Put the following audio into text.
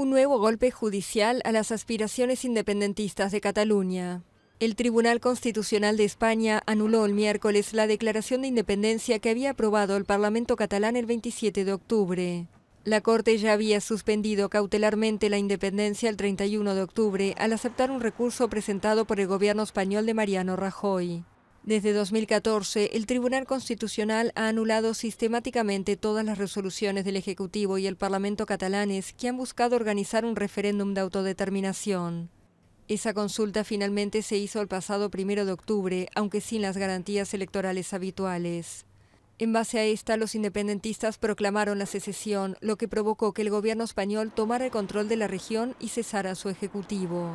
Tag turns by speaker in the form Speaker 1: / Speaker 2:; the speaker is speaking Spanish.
Speaker 1: un nuevo golpe judicial a las aspiraciones independentistas de Cataluña. El Tribunal Constitucional de España anuló el miércoles la declaración de independencia que había aprobado el Parlamento catalán el 27 de octubre. La Corte ya había suspendido cautelarmente la independencia el 31 de octubre al aceptar un recurso presentado por el gobierno español de Mariano Rajoy. Desde 2014, el Tribunal Constitucional ha anulado sistemáticamente todas las resoluciones del Ejecutivo y el Parlamento catalanes que han buscado organizar un referéndum de autodeterminación. Esa consulta finalmente se hizo el pasado primero de octubre, aunque sin las garantías electorales habituales. En base a esta, los independentistas proclamaron la secesión, lo que provocó que el gobierno español tomara el control de la región y cesara su ejecutivo.